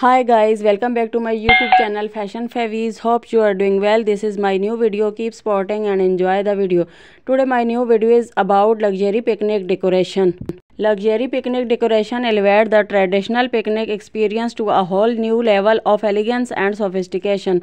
hi guys welcome back to my youtube channel fashion favies hope you are doing well this is my new video keep sporting and enjoy the video today my new video is about luxury picnic decoration Luxury picnic decoration elevate the traditional picnic experience to a whole new level of elegance and sophistication.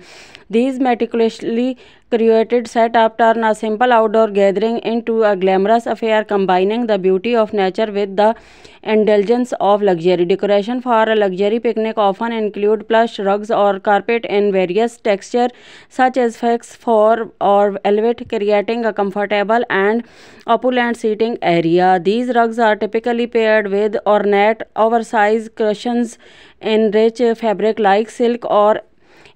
These meticulously created setup turn a simple outdoor gathering into a glamorous affair, combining the beauty of nature with the indulgence of luxury. Decoration for a luxury picnic often include plush rugs or carpet in various texture, such as flax, fur, or velvet, creating a comfortable and opulent seating area. These rugs are typical typically paired with ornate, oversized cushions in rich fabric like silk or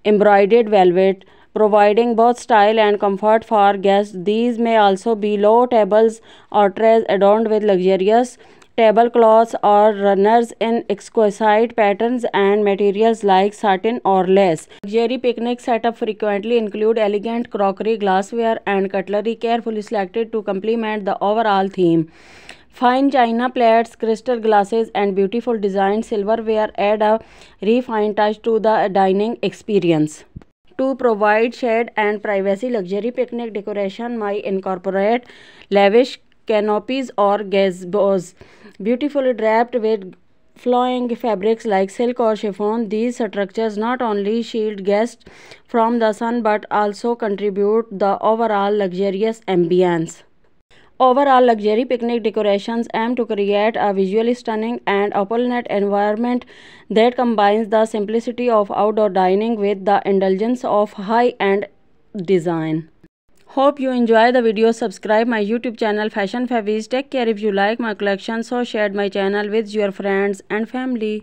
embroidered velvet, providing both style and comfort for guests. These may also be low tables or trays adorned with luxurious tablecloths or runners in exquisite patterns and materials like satin or lace. Luxury picnic setup frequently include elegant crockery, glassware and cutlery carefully selected to complement the overall theme. Fine china plates, crystal glasses and beautiful designed silverware add a refined touch to the dining experience. To provide shade and privacy luxury picnic decoration might incorporate lavish canopies or gazebos. Beautifully draped with flowing fabrics like silk or chiffon, these structures not only shield guests from the sun but also contribute the overall luxurious ambience. Overall, luxury picnic decorations aim to create a visually stunning and opulent environment that combines the simplicity of outdoor dining with the indulgence of high-end design. Hope you enjoy the video. Subscribe my YouTube channel Fashion Favis. Take care if you like my collection. So share my channel with your friends and family.